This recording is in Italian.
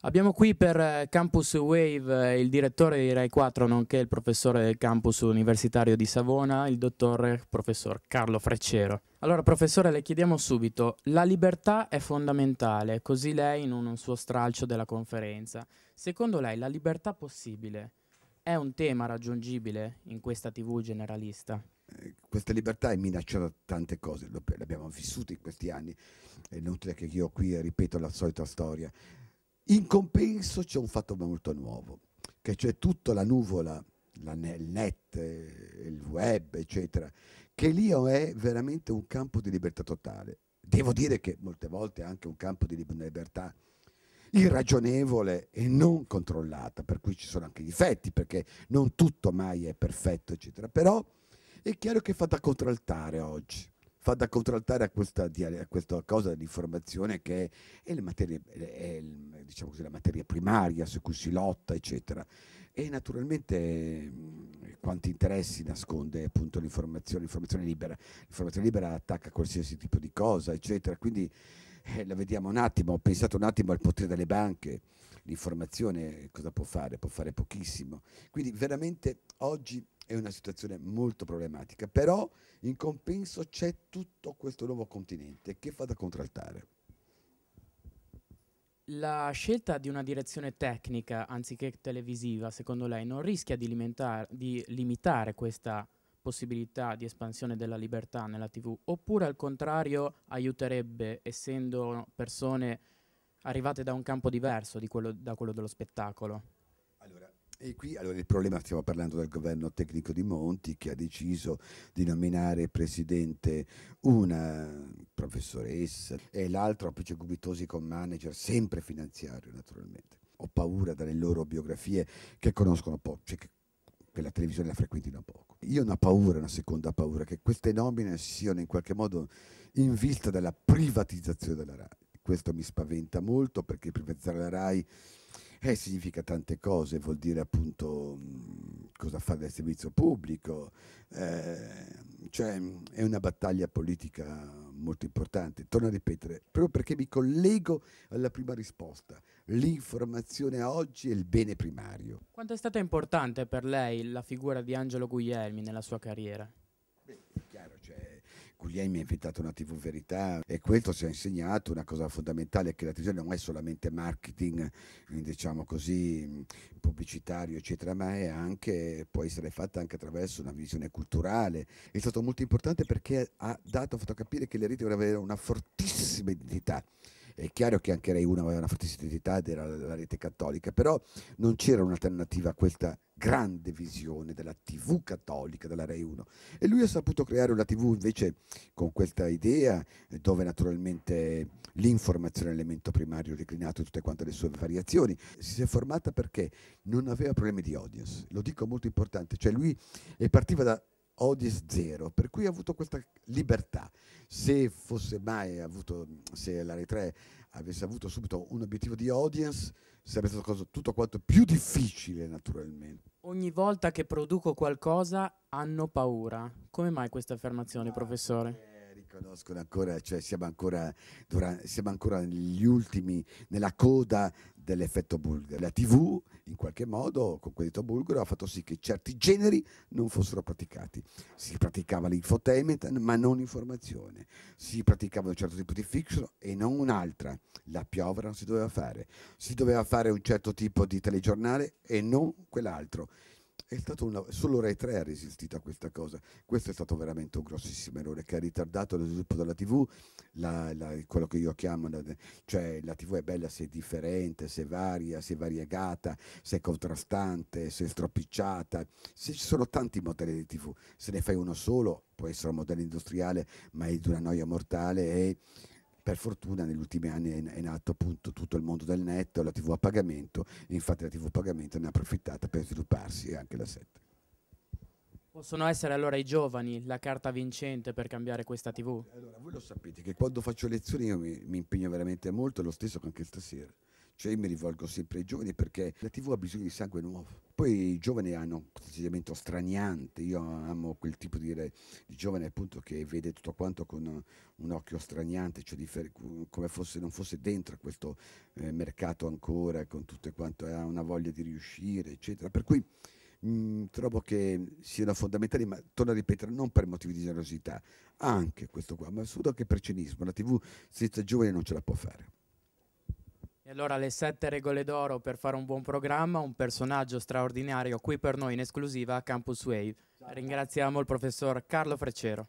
Abbiamo qui per eh, Campus Wave eh, il direttore di Rai 4, nonché il professore del campus universitario di Savona, il dottor eh, professor Carlo Freccero. Allora, professore, le chiediamo subito, la libertà è fondamentale, così lei in un suo stralcio della conferenza. Secondo lei la libertà possibile è un tema raggiungibile in questa TV generalista? questa libertà è minacciata da tante cose, l'abbiamo vissuta in questi anni, è inutile che io qui ripeto la solita storia. In compenso c'è un fatto molto nuovo, che c'è cioè tutta la nuvola, la, il net, il web, eccetera, che lì è veramente un campo di libertà totale. Devo dire che molte volte è anche un campo di libertà irragionevole e non controllata, per cui ci sono anche difetti, perché non tutto mai è perfetto, eccetera. Però è chiaro che fa da contraltare oggi, fa da contraltare a questa, a questa cosa dell'informazione che è, è, il, materia, è il, diciamo così, la materia primaria su cui si lotta, eccetera. E naturalmente mm, quanti interessi nasconde appunto l'informazione, l'informazione libera. L'informazione libera attacca qualsiasi tipo di cosa, eccetera. Quindi eh, la vediamo un attimo, ho pensato un attimo al potere delle banche, l'informazione cosa può fare? Può fare pochissimo. Quindi veramente oggi è una situazione molto problematica, però in compenso c'è tutto questo nuovo continente che fa da contraltare la scelta di una direzione tecnica anziché televisiva, secondo lei, non rischia di, di, limitare questa possibilità di espansione della libertà nella TV? Oppure al contrario aiuterebbe, essendo persone arrivate da un campo diverso quello, da quello dello spettacolo? E qui allora il problema, stiamo parlando del governo tecnico di Monti che ha deciso di nominare presidente una professoressa e l'altra Pice Gubitosi con manager, sempre finanziario naturalmente. Ho paura dalle loro biografie che conoscono poco, cioè che, che la televisione la frequentino poco. Io ho una paura, una seconda paura, che queste nomine siano in qualche modo in vista della privatizzazione della RAI. Questo mi spaventa molto perché privatizzare la RAI eh, significa tante cose, vuol dire appunto mh, mhmm, cosa fare del servizio pubblico, eh, cioè mh, è una battaglia politica molto importante. Torno a ripetere, proprio perché mi collego alla prima risposta, l'informazione oggi è il bene primario. Quanto è stata importante per lei la figura di Angelo Guglielmi nella sua carriera? Guglielmi mi ha inventato una TV verità e questo ci ha insegnato una cosa fondamentale che la televisione non è solamente marketing, diciamo così, pubblicitario, eccetera, ma è anche, può essere fatta anche attraverso una visione culturale. È stato molto importante perché ha dato, ha fatto capire che le reti deve avere una fortissima identità. È chiaro che anche Rai 1 aveva una fortissima identità ed era la rete cattolica, però non c'era un'alternativa a questa grande visione della TV cattolica, della Rai 1. E lui ha saputo creare una TV invece con questa idea eh, dove naturalmente l'informazione è l'elemento primario declinato in tutte quante le sue variazioni. Si è formata perché non aveva problemi di audience, lo dico molto importante, cioè lui partiva da odia zero, per cui ha avuto questa libertà. Se fosse mai avuto, se 3 avesse avuto subito un obiettivo di audience, sarebbe stato tutto quanto più difficile naturalmente. Ogni volta che produco qualcosa hanno paura. Come mai questa affermazione, ah, professore? Eh conoscono ancora, cioè siamo ancora, durante, siamo ancora negli ultimi, nella coda dell'effetto bulgaro. La TV, in qualche modo, con quell'effetto bulgaro, ha fatto sì che certi generi non fossero praticati. Si praticava l'infotainment, ma non informazione. Si praticava un certo tipo di fiction e non un'altra. La piovra non si doveva fare. Si doveva fare un certo tipo di telegiornale e non quell'altro è stato un solo Rai 3 ha resistito a questa cosa, questo è stato veramente un grossissimo errore che ha ritardato lo sviluppo della TV, la, la, quello che io chiamo, la, cioè la TV è bella se è differente, se è varia, se è variegata, se è contrastante, se è stropicciata, se ci sono tanti modelli di TV, se ne fai uno solo può essere un modello industriale ma è di una noia mortale e per fortuna negli ultimi anni è, nato appunto tutto il mondo del netto, la TV a pagamento, e infatti la TV a pagamento ne ha approfittata per svilupparsi anche la 7. Possono essere allora i giovani la carta vincente per cambiare questa TV? Allora, voi lo sapete che quando faccio lezioni io mi, mi impegno veramente molto, lo stesso che anche stasera. Cioè io mi rivolgo sempre ai giovani perché la TV ha bisogno di sangue nuovo. Poi i giovani hanno un atteggiamento straniante, io amo quel tipo di, di giovane appunto che vede tutto quanto con un occhio straniante, cioè fer- come fosse, non fosse dentro questo eh, mercato ancora, con tutto quanto eh, ha una voglia di riuscire, eccetera. Per cui mh, mm, trovo che siano fondamentali, ma torno a ripetere, non per motivi di generosità, anche questo qua, ma solo anche per cinismo. La TV senza giovani non ce la può fare. E allora le sette regole d'oro per fare un buon programma, un personaggio straordinario qui per noi in esclusiva a Campus Wave. Esatto. Ringraziamo il professor Carlo Freccero.